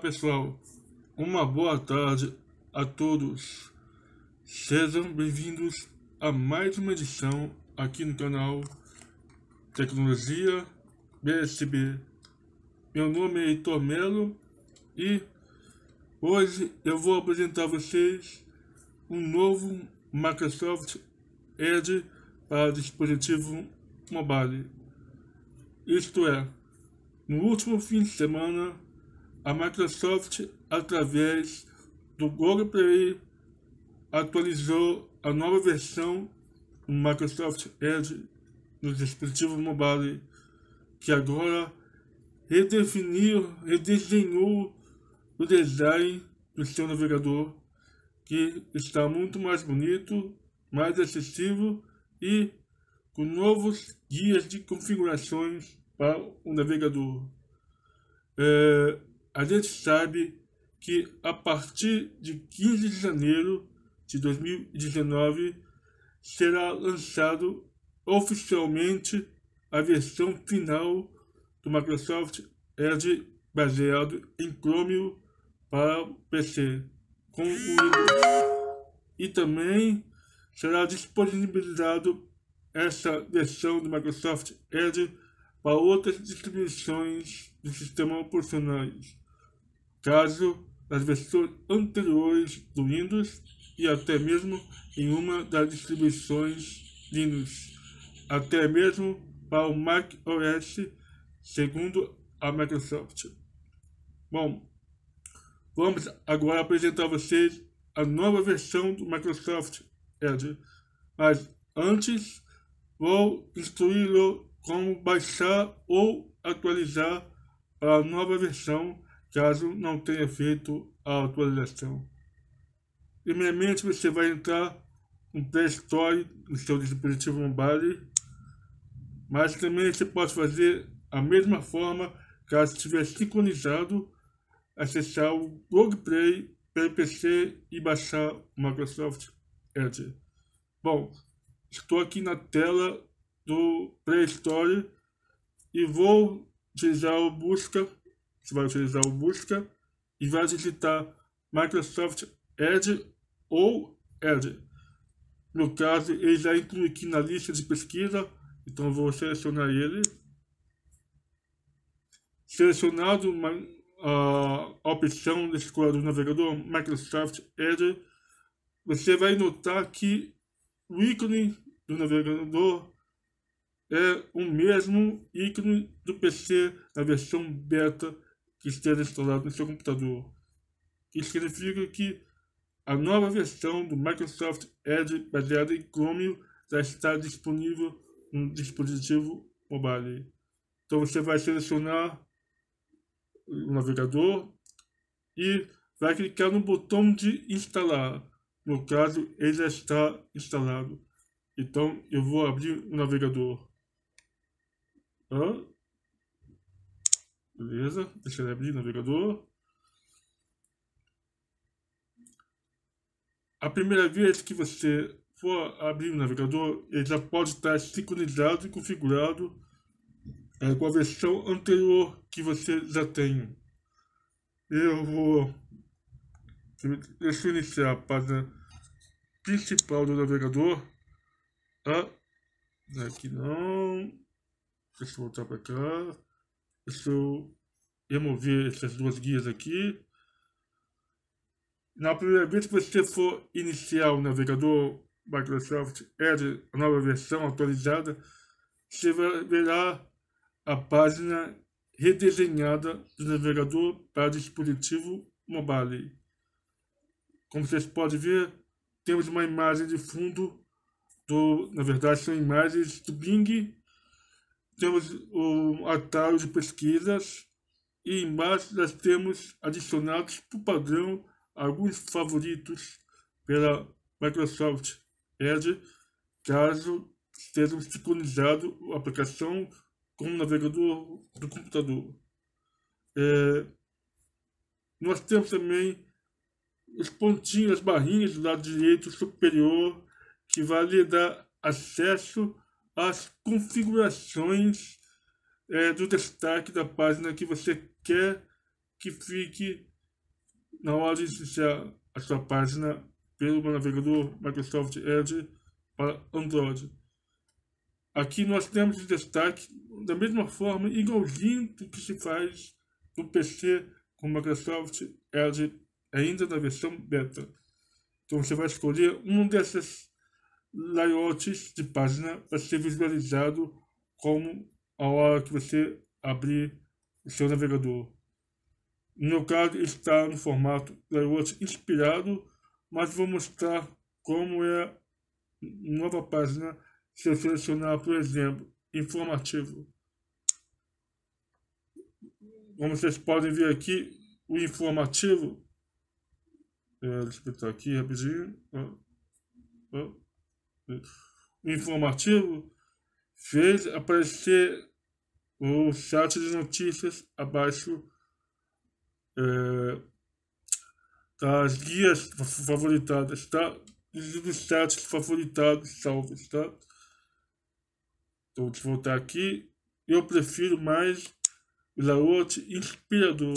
pessoal, uma boa tarde a todos. Sejam bem-vindos a mais uma edição aqui no canal Tecnologia BSB. Meu nome é Heitor Melo e hoje eu vou apresentar a vocês um novo Microsoft Edge para dispositivo mobile. Isto é, no último fim de semana a Microsoft, através do Google Play, atualizou a nova versão do Microsoft Edge no dispositivo mobile, que agora redefiniu, redesenhou o design do seu navegador, que está muito mais bonito, mais acessível e com novos guias de configurações para o navegador. É, a gente sabe que a partir de 15 de janeiro de 2019 será lançado oficialmente a versão final do Microsoft Edge baseado em Chromium para PC com Windows. E também será disponibilizado essa versão do Microsoft Edge para outras distribuições de sistema operacionais caso nas versões anteriores do Windows e até mesmo em uma das distribuições Linux, até mesmo para o Mac OS, segundo a Microsoft. Bom, vamos agora apresentar a vocês a nova versão do Microsoft Edge, mas antes vou instruí-lo como baixar ou atualizar a nova versão caso não tenha feito a atualização. Primeiramente, você vai entrar no Play Store no seu dispositivo mobile, mas também você pode fazer a mesma forma caso estiver sincronizado, acessar o Google Play pelo PC e baixar o Microsoft Edge. Bom, estou aqui na tela do Play Store e vou utilizar o busca você vai utilizar o busca e vai digitar Microsoft Edge ou Edge. No caso, ele já entrou aqui na lista de pesquisa, então vou selecionar ele. Selecionado uma, a, opção desse quadro do navegador Microsoft Edge, você vai notar que o ícone do navegador é o mesmo ícone do PC na versão beta que esteja instalado no seu computador, que significa que a nova versão do Microsoft Edge baseada em Chrome já está disponível no dispositivo mobile. Então você vai selecionar o navegador e vai clicar no botão de instalar. No caso, ele já está instalado. Então eu vou abrir o navegador. Beleza? Deixa ele abrir navegador. A primeira vez que você for abrir o navegador, ele já pode estar sincronizado e configurado é, com a versão anterior que você já tem. Eu vou... Deixa eu iniciar a página principal do navegador. Ah, aqui não. Deixa eu voltar para cá. Deixa eu remover essas duas guias aqui. Na primeira vez que você for iniciar o navegador Microsoft Edge, a nova versão atualizada, você verá a página redesenhada do navegador para dispositivo mobile. Como vocês podem ver, temos uma imagem de fundo do, na verdade, são imagens do Bing temos o atalho de pesquisas e embaixo nós temos adicionados por padrão alguns favoritos pela Microsoft Edge, caso seja sincronizado a aplicação com o navegador do computador. É, nós temos também os pontinhos, as barrinhas do lado direito superior, que vai lhe dar acesso as configurações é, do destaque da página que você quer que fique na hora de iniciar a sua página pelo navegador Microsoft Edge para Android. Aqui nós temos o destaque da mesma forma, igualzinho do que se faz no PC com Microsoft Edge, ainda na versão beta. Então você vai escolher uma dessas layout de página vai ser visualizado como a hora que você abrir o seu navegador. No meu caso está no formato layout inspirado, mas vou mostrar como é nova página se eu selecionar, por exemplo, informativo. Como vocês podem ver aqui, o informativo. É, deixa eu aqui rapidinho. Oh, oh informativo fez aparecer o site de notícias abaixo é, das guias favoritadas, tá? E dos sites favoritados salvos, tá? Então, voltar aqui. Eu prefiro mais o layout inspirador,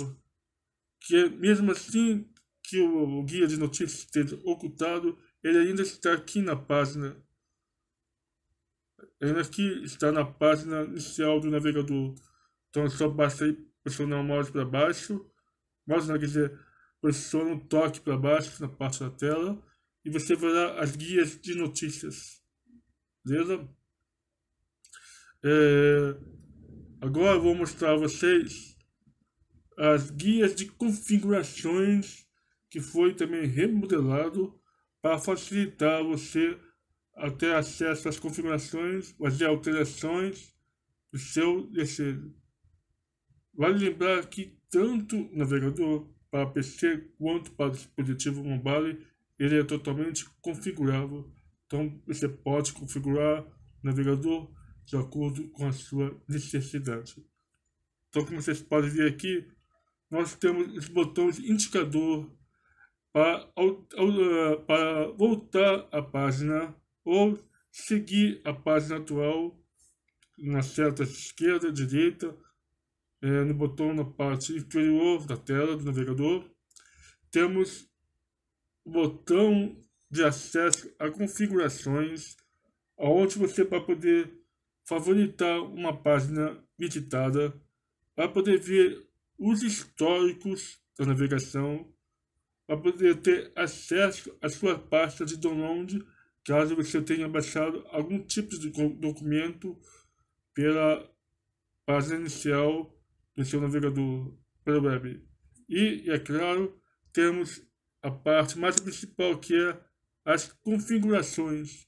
que é mesmo assim que o guia de notícias esteja ocultado, ele ainda está aqui na página. Ele aqui está na página inicial do navegador. Então só basta aí pressionar o mouse para baixo. Mouse não quer dizer, pressiona um toque para baixo na parte da tela. E você verá as guias de notícias. Beleza? É, agora vou mostrar a vocês as guias de configurações que foi também remodelado para facilitar você a ter acesso às configurações, fazer alterações do seu desejo. Vale lembrar que tanto navegador para PC quanto para dispositivo mobile, ele é totalmente configurável. Então você pode configurar o navegador de acordo com a sua necessidade. Então como vocês podem ver aqui, nós temos os botões indicador, para, eh, para voltar à página ou seguir a página atual na seta esquerda, e direita, é, no botão na parte inferior da tela do navegador, temos o botão de acesso a configurações, onde você vai poder favoritar uma página editada para poder ver os históricos da navegação para poder ter acesso à sua pasta de download, caso você tenha baixado algum tipo de documento pela página inicial do seu navegador para o web. E, é claro, temos a parte mais principal que é as configurações,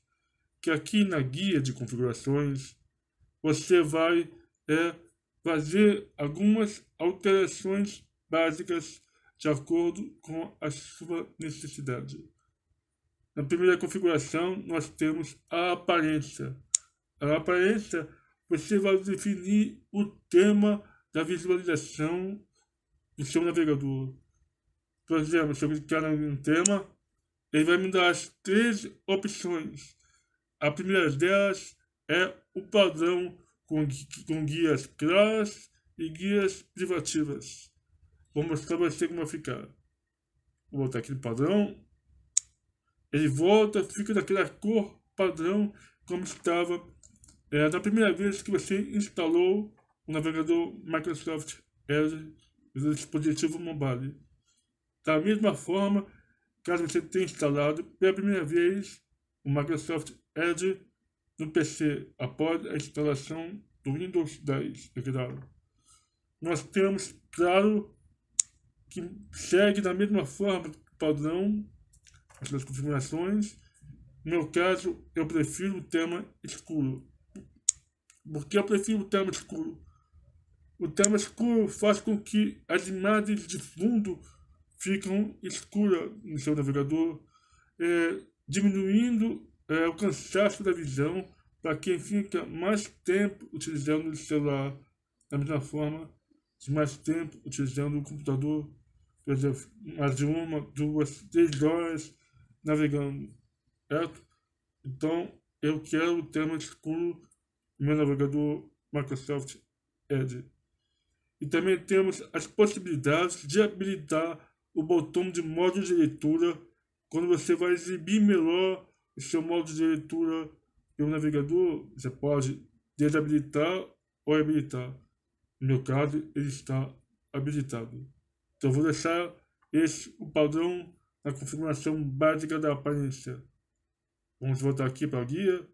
que aqui na guia de configurações você vai é, fazer algumas alterações básicas de acordo com a sua necessidade. Na primeira configuração, nós temos a aparência. A aparência, você vai definir o tema da visualização do seu navegador. Por exemplo, se eu clicar em tema, ele vai me dar as três opções. A primeira delas é o padrão com, com guias claras e guias privativas. Vou mostrar para você como vai ficar. Vou botar aqui no padrão. Ele volta, fica daquela cor padrão como estava é, primeira vez que você instalou o navegador Microsoft Edge no dispositivo mobile. Da mesma forma, caso você tenha instalado pela primeira vez o Microsoft Edge no PC após a instalação do Windows 10, é claro. Nós temos, claro, que segue da mesma forma que padrão, as suas configurações. No meu caso, eu prefiro o tema escuro. Por que eu prefiro o tema escuro? O tema escuro faz com que as imagens de fundo fiquem escuras no seu navegador, é, diminuindo é, o cansaço da visão para quem fica mais tempo utilizando o celular. Da mesma forma, mais tempo utilizando o computador eu já mais de uma, duas, três horas navegando, certo? Então, eu quero o tema escuro no meu navegador Microsoft Edge. E também temos as possibilidades de habilitar o botão de modo de leitura quando você vai exibir melhor o seu modo de leitura pelo navegador, você pode desabilitar ou habilitar. No meu caso, ele está habilitado. Então vou deixar esse o padrão na configuração básica da aparência. Vamos voltar aqui para o guia.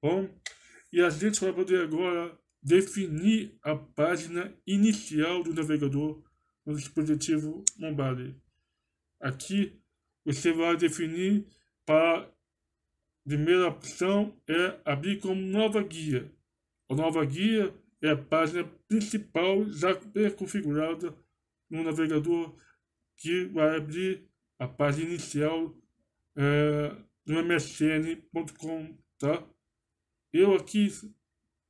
Bom, e a gente vai poder agora definir a página inicial do navegador no dispositivo mobile. Aqui você vai definir para a primeira opção é abrir como nova guia. A nova guia é a página principal já pré-configurada no navegador que vai abrir a página inicial é, msn.com, tá? Eu aqui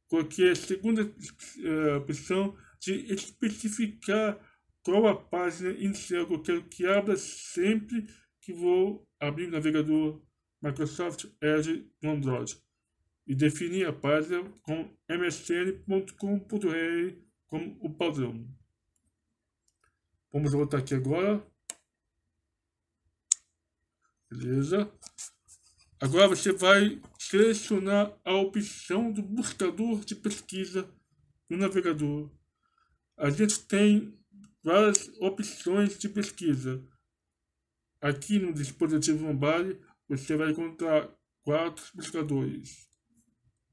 coloquei a segunda é, opção de especificar qual a página inicial que eu quero que abra sempre que vou abrir o navegador Microsoft Edge no Android e definir a página com msn.com.br como o padrão. Vamos voltar aqui agora. Beleza. Agora você vai selecionar a opção do buscador de pesquisa no navegador. A gente tem várias opções de pesquisa. Aqui no dispositivo mobile você vai encontrar quatro buscadores.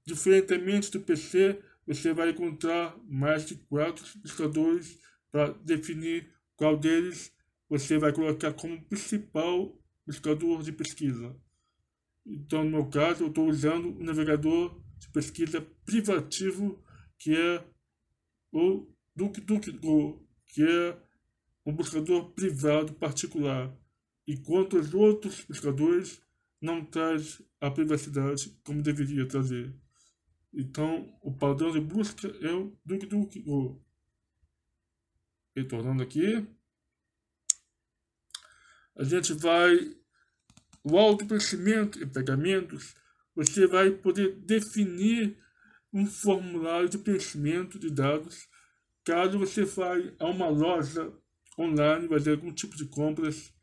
Diferentemente do PC, você vai encontrar mais de quatro buscadores para definir qual deles você vai colocar como principal buscador de pesquisa. Então, no meu caso, eu estou usando o um navegador de pesquisa privativo, que é o DuckDuckGo, que é um buscador privado particular, enquanto os outros buscadores não traz a privacidade como deveria trazer. Então, o padrão de busca é o DuckDuckGo. Retornando aqui. A gente vai... O autoconhecimento e pagamentos, você vai poder definir um formulário de preenchimento de dados caso você vá a uma loja online fazer algum tipo de compras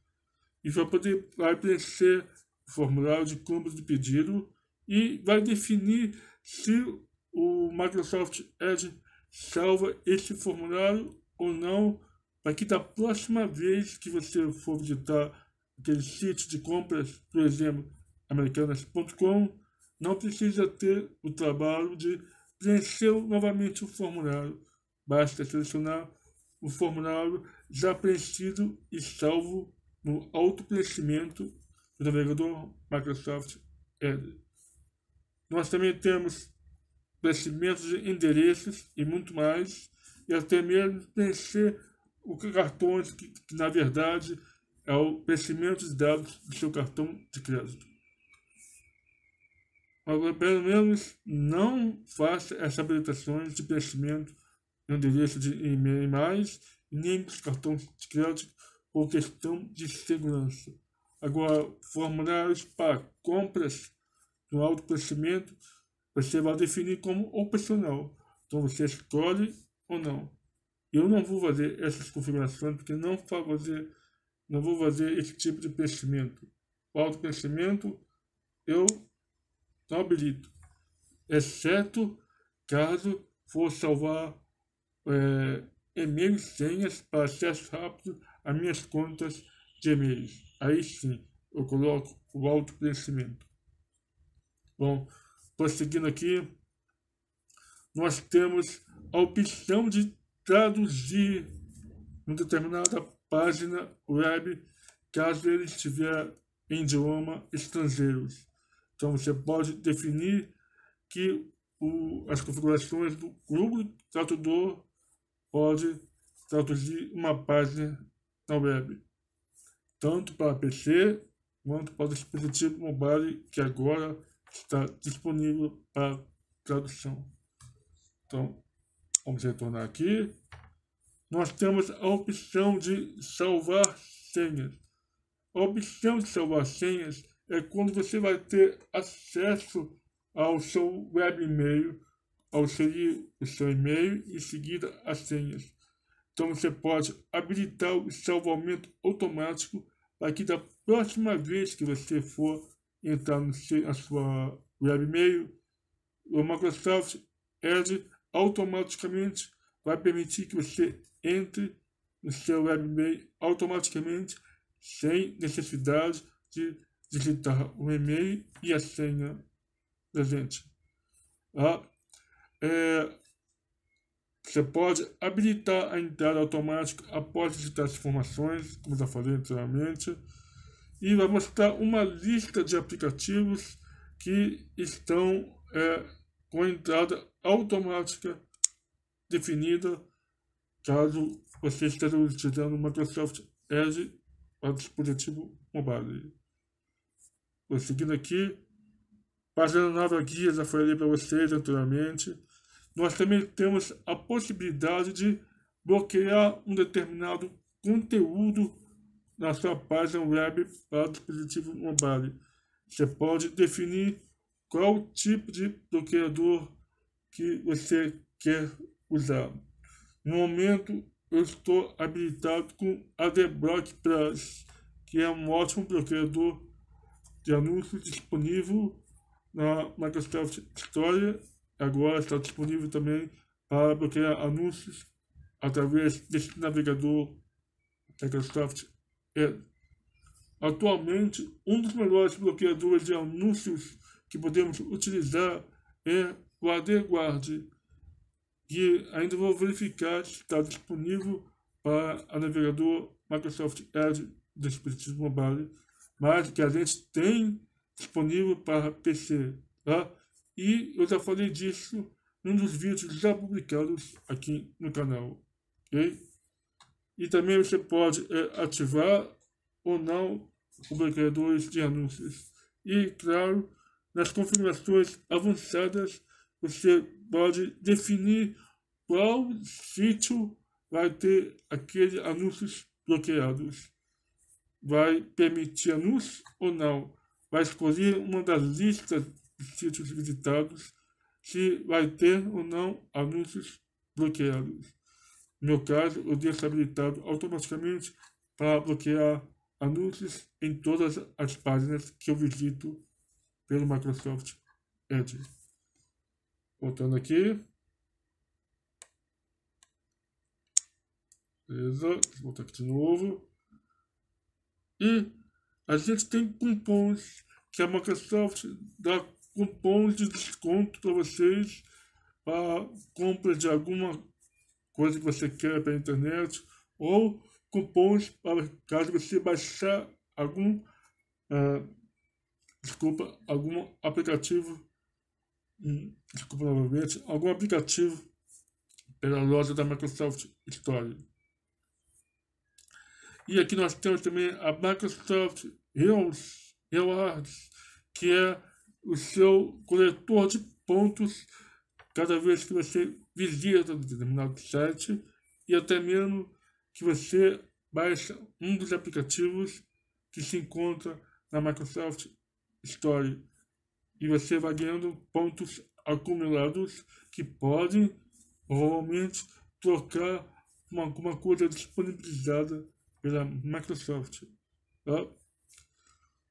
e vai poder vai preencher o formulário de compras de pedido e vai definir se o Microsoft Edge salva esse formulário ou não, para que da próxima vez que você for visitar aquele site de compras, por exemplo, americanas.com, não precisa ter o trabalho de preencher novamente o formulário. Basta selecionar o formulário já preenchido e salvo no preenchimento do navegador Microsoft Edge. Nós também temos preenchimento de endereços e muito mais, e até mesmo preencher o cartões, que, que na verdade é o preenchimento de dados do seu cartão de crédito. Agora, pelo menos, não faça essas habilitações de preenchimento de endereço de e-mail mais, nem dos cartões de crédito por questão de segurança. Agora, formulários para compras no autoconhecimento, você vai definir como opcional. Então você escolhe ou não. Eu não vou fazer essas configurações porque não vou fazer, não vou fazer esse tipo de pensamento. O autoconhecimento eu não habilito, exceto caso for salvar é, e-mails senhas para acesso rápido às minhas contas de e-mails. Aí sim eu coloco o autoconhecimento. Bom, prosseguindo aqui, nós temos a opção de traduzir uma determinada página web caso ele estiver em idioma estrangeiros. Então você pode definir que o, as configurações do grupo Tradutor pode traduzir uma página na web, tanto para PC quanto para dispositivo mobile que agora está disponível para tradução. Então, vamos retornar aqui. Nós temos a opção de salvar senhas. A opção de salvar senhas é quando você vai ter acesso ao seu web e-mail, ao seguir o seu e-mail e seguida as senhas. Então você pode habilitar o salvamento automático para que da próxima vez que você for entrando no seu sua web e-mail, o Microsoft Edge automaticamente vai permitir que você entre no seu web e-mail automaticamente, sem necessidade de digitar o e-mail e a senha presente. Ah, tá? é, você pode habilitar a entrada automática após digitar as informações, como já falei anteriormente e vai mostrar uma lista de aplicativos que estão é, com a entrada automática definida caso você esteja utilizando o Microsoft Edge para dispositivo mobile. Vou seguindo aqui, página nova guia já falei para vocês anteriormente. Nós também temos a possibilidade de bloquear um determinado conteúdo na sua página web para dispositivo mobile. Você pode definir qual tipo de bloqueador que você quer usar. No momento, eu estou habilitado com AdBlock Plus, que é um ótimo bloqueador de anúncios disponível na Microsoft Store. Agora está disponível também para bloquear anúncios através desse navegador Microsoft é, atualmente, um dos melhores bloqueadores de anúncios que podemos utilizar é o AdGuard, que ainda vou verificar se está disponível para o navegador Microsoft Edge do dispositivo mobile, mas que a gente tem disponível para PC. Tá? E eu já falei disso num dos vídeos já publicados aqui no canal. ok? E também você pode é, ativar ou não bloqueadores de anúncios. E, claro, nas configurações avançadas, você pode definir qual sítio vai ter aqueles anúncios bloqueados. Vai permitir anúncios ou não? Vai escolher uma das listas de sítios visitados se vai ter ou não anúncios bloqueados. No meu caso, eu deixo habilitado automaticamente para bloquear anúncios em todas as páginas que eu visito pelo Microsoft Edge. Voltando aqui. Beleza, voltar aqui de novo. E a gente tem cupons que a Microsoft dá cupons de desconto para vocês para compra de alguma coisa que você queira pela internet, ou cupons para caso você baixar algum, uh, desculpa, algum aplicativo, hum, desculpa novamente, algum aplicativo pela loja da Microsoft Store. E aqui nós temos também a Microsoft Rewards, Rewards que é o seu coletor de pontos cada vez que você visita do terminal do site e até mesmo que você baixa um dos aplicativos que se encontra na Microsoft Store e você vai ganhando pontos acumulados que podem provavelmente trocar com alguma coisa disponibilizada pela Microsoft. Tá?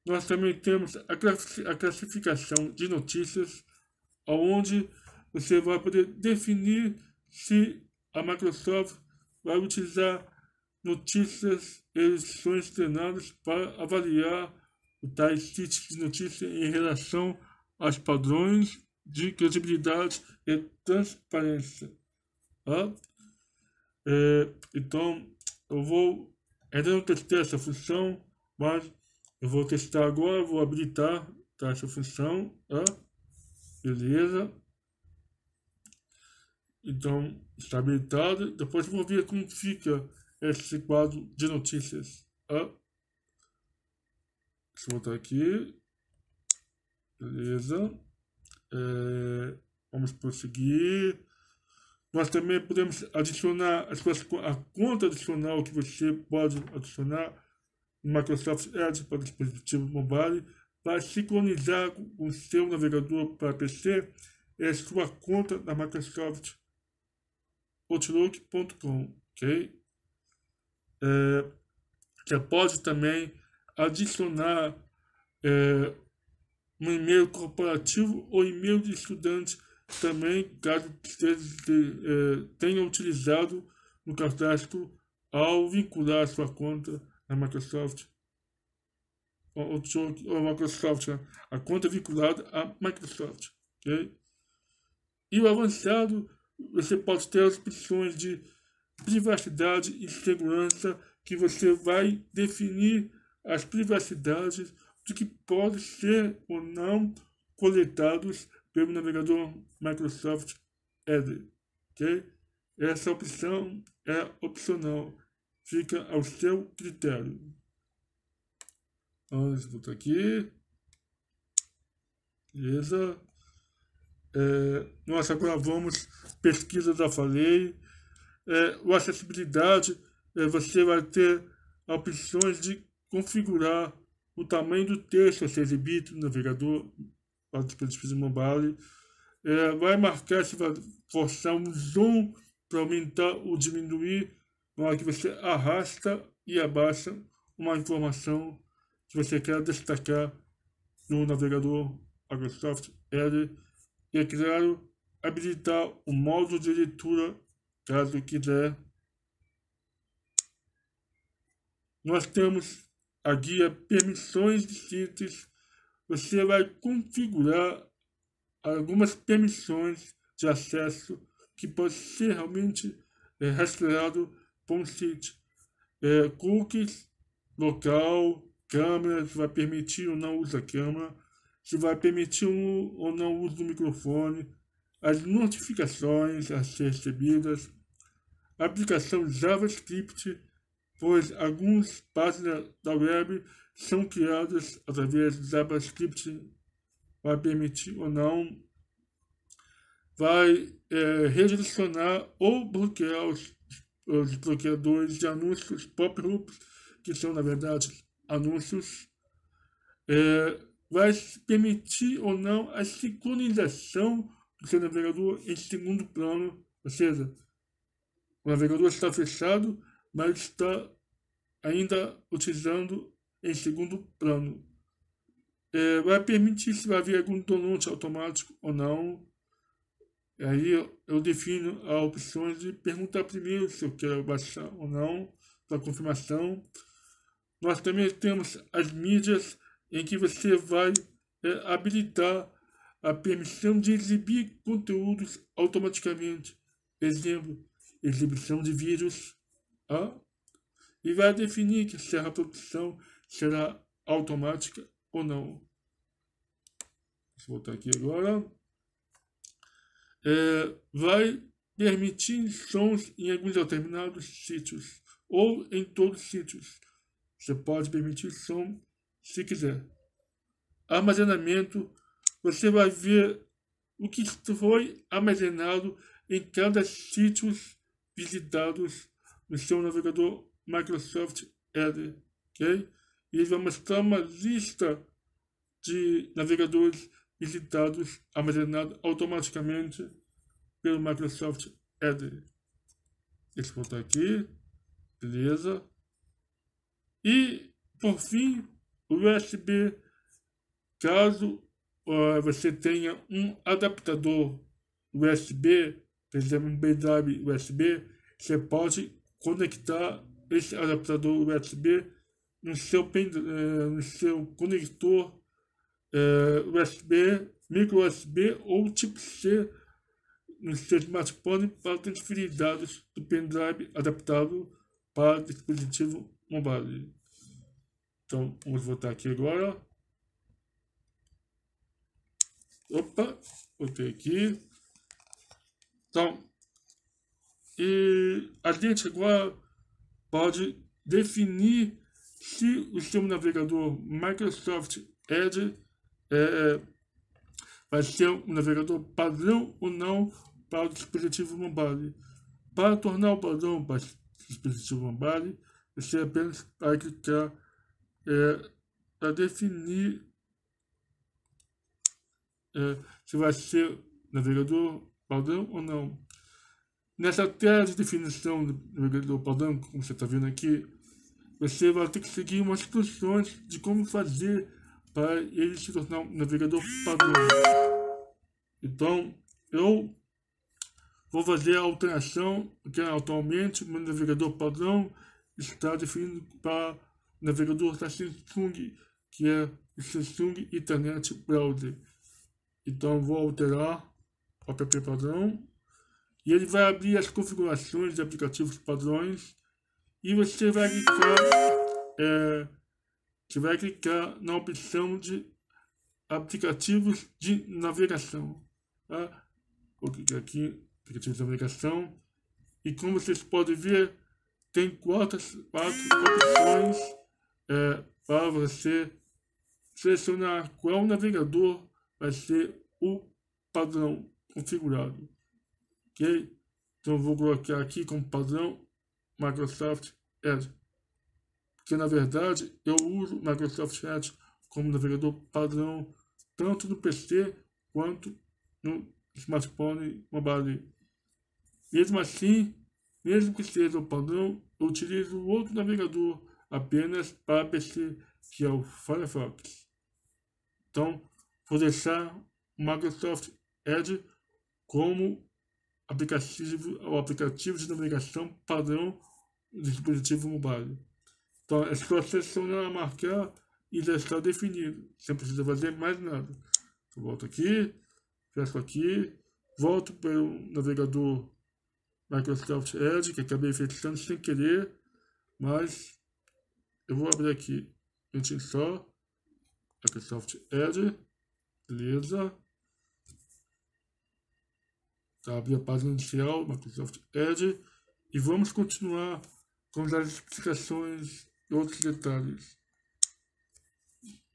Nós também temos a classificação de notícias, onde você vai poder definir se a Microsoft vai utilizar notícias e edições treinadas para avaliar o tais kits de notícia em relação aos padrões de credibilidade e transparência. Tá? É, então, eu vou. Ainda não testei essa função, mas eu vou testar agora, vou habilitar tá, essa função. Tá? Beleza. Então, está habilitado. Depois vou ver como fica esse quadro de notícias. Ah. Deixa eu voltar aqui. Beleza. É, vamos prosseguir. Nós também podemos adicionar as coisas, a conta adicional que você pode adicionar no Microsoft Edge para dispositivo mobile para sincronizar com o seu navegador para PC é sua conta da Microsoft outlook.com, ok? É, você pode também adicionar é, um e-mail corporativo ou e-mail de estudante também, caso você é, tenham utilizado no cadastro ao vincular sua conta na Microsoft. Ou, ou Microsoft, né? a conta vinculada à Microsoft, ok? E o avançado você pode ter as opções de privacidade e segurança que você vai definir as privacidades do que pode ser ou não coletados pelo navegador Microsoft Edge. Okay? Essa opção é opcional, fica ao seu critério. Vamos voltar aqui. Beleza. É, nós agora vamos pesquisa, já falei. É, o acessibilidade, é, você vai ter opções de configurar o tamanho do texto é a ser exibido no navegador para dispositivo mobile. É, vai marcar se vai forçar um zoom para aumentar ou diminuir na hora que você arrasta e abaixa uma informação que você quer destacar no navegador Microsoft Edge e, é claro, habilitar o modo de leitura, caso quiser. Nós temos a guia Permissões distintas. Você vai configurar algumas permissões de acesso que pode ser realmente é, rastreado por um site. É, cookies, local, câmeras, vai permitir ou não usar câmera se vai permitir ou não o uso do microfone, as notificações a ser recebidas, a aplicação JavaScript, pois algumas páginas da web são criadas através de JavaScript, vai permitir ou não, vai é, redirecionar ou bloquear os, os bloqueadores de anúncios pop-ups, que são, na verdade, anúncios. É, vai permitir ou não a sincronização do seu navegador em segundo plano, ou seja, o navegador está fechado, mas está ainda utilizando em segundo plano. É, vai permitir se vai haver algum download automático ou não. Aí eu, eu defino a opção de perguntar primeiro se eu quero baixar ou não, para confirmação. Nós também temos as mídias em que você vai é, habilitar a permissão de exibir conteúdos automaticamente. Exemplo, exibição de vírus. Ah? E vai definir que se a reprodução será automática ou não. Vou voltar aqui agora. É, vai permitir sons em alguns determinados sítios ou em todos os sítios. Você pode permitir som se quiser. Armazenamento, você vai ver o que foi armazenado em cada sítio visitados no seu navegador Microsoft Edge, ok? E ele vai mostrar uma lista de navegadores visitados armazenados automaticamente pelo Microsoft Edge. Deixa eu voltar aqui. Beleza. E, por fim, USB, caso uh, você tenha um adaptador USB, por exemplo, um BW USB, você pode conectar esse adaptador USB no seu, uh, no seu conector uh, eh, USB, micro USB ou tipo C no seu smartphone para transferir dados do pendrive adaptável para dispositivo mobile. Então, vamos voltar aqui agora. Opa, voltei aqui. Então, e a gente agora pode definir se o seu navegador Microsoft Edge é, vai ser um navegador padrão ou não para o dispositivo mobile. Para tornar o padrão para o dispositivo mobile, você apenas vai clicar é, para definir é, se vai ser navegador padrão ou não. Nessa tela de definição do navegador padrão, como você está vendo aqui, você vai ter que seguir umas instruções de como fazer para ele se tornar um navegador padrão. Então, eu vou fazer a alteração, que é, atualmente meu navegador padrão está definido para navegador tá da Samsung, que é o Samsung Internet Browser. Então vou alterar o app padrão e ele vai abrir as configurações de aplicativos padrões e você vai clicar, é, você vai clicar na opção de aplicativos de navegação. Tá? Vou clicar aqui, aplicativos de navegação. E como vocês podem ver, tem quatro, quatro opções é, para você selecionar qual navegador vai ser o padrão configurado. Ok? Então vou colocar aqui como padrão Microsoft Edge. Porque na verdade eu uso Microsoft Edge como navegador padrão tanto no PC quanto no smartphone mobile. Mesmo assim, mesmo que seja o padrão, eu utilizo outro navegador apenas para pesquisa que é o Firefox. Então, vou deixar o Microsoft Edge como aplicativo, o aplicativo de navegação padrão do dispositivo mobile. Então, é só selecionar, marcar e deixar definido. Você precisa fazer mais nada. Eu volto aqui, fecho aqui, volto para o navegador Microsoft Edge, que acabei fechando sem querer, mas eu vou abrir aqui o só Microsoft Edge, beleza. Tá, a página inicial, Microsoft Edge. E vamos continuar com as especificações e outros detalhes.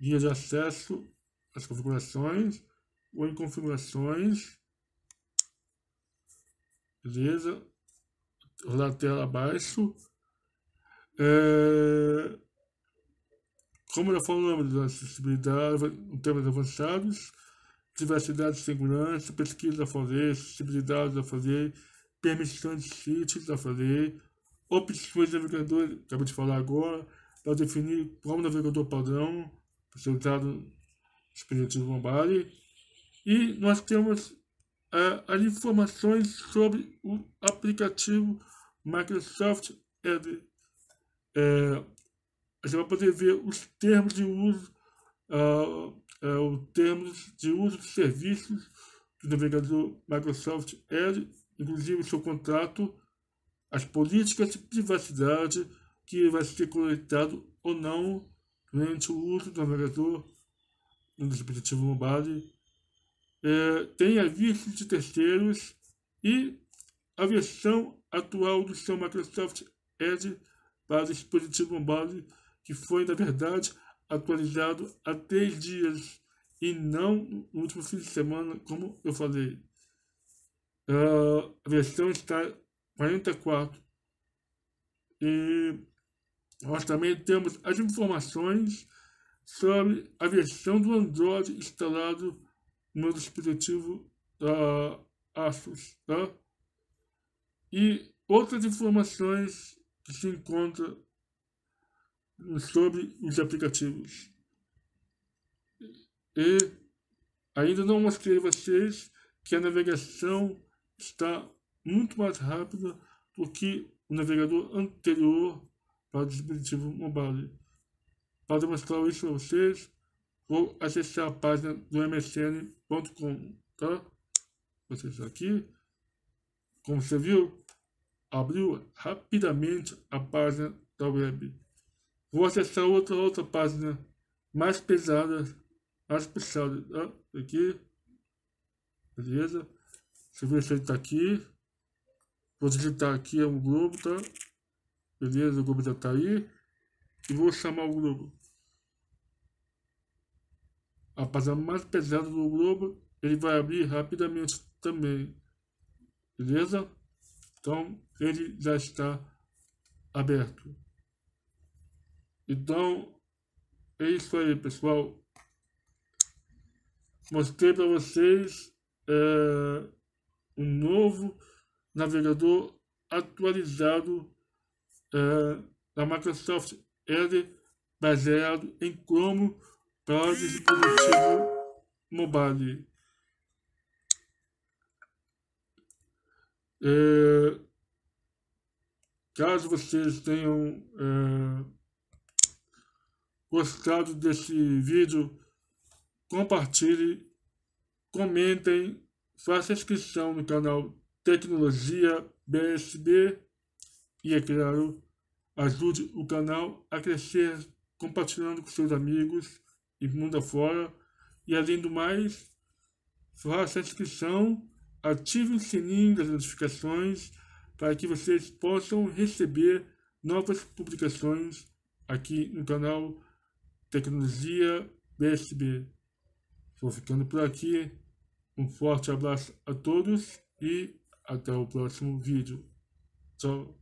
Guia de acesso às configurações ou em configurações. Beleza? Rolar a tela abaixo. Eh, como já falamos, acessibilidade, em temas avançados, diversidade e segurança, pesquisa a fazer, acessibilidade a fazer, permissões de sítios a fazer, opções de navegador, acabei de falar agora, para definir qual navegador padrão para ser usado dispositivo Lombardi. E nós temos uh, as informações sobre o aplicativo Microsoft Edge é, ah, você vai poder ver os termos de uso, uh, ah, ah, os termos de uso de serviços do navegador Microsoft Edge, inclusive o seu contrato, as políticas de privacidade que vai ser coletado ou não durante o uso do navegador no dispositivo mobile, é, tem avisos de terceiros e a versão atual do seu Microsoft Edge para o dispositivo base que foi, na verdade, atualizado há três dias e não no último fim de semana, como eu falei. Uh, a versão está 44. E nós também temos as informações sobre a versão do Android instalado no dispositivo uh, Asus. Tá? E outras informações que se encontra sobre os aplicativos. E ainda não mostrei a vocês que a navegação está muito mais rápida do que o navegador anterior para o dispositivo mobile. Para demonstrar isso a vocês, vou acessar a página do msn.com, tá? Vou acessar aqui. Como você viu, abriu rapidamente a página da web. Vou acessar outra, outra página mais pesada, mais puxada. Ah, aqui. Beleza? Deixa eu ver se ele está aqui. Vou digitar aqui é um globo, tá? Beleza, o globo já tá aí. E vou chamar o globo. A página mais pesada do globo, ele vai abrir rapidamente também. Beleza? Então, ele já está aberto. Então, é isso aí, pessoal. Mostrei para vocês é, um novo navegador atualizado é, da Microsoft Edge baseado em Chrome para dispositivo mobile. É, caso vocês tenham é, gostado desse vídeo, compartilhe, comentem, faça inscrição no canal Tecnologia BSB e, é claro, ajude o canal a crescer compartilhando com seus amigos e mundo afora. E além do mais, faça a inscrição ative o sininho das notificações para que vocês possam receber novas publicações aqui no canal Tecnologia BSB. Vou ficando por aqui. Um forte abraço a todos e até o próximo vídeo. Tchau.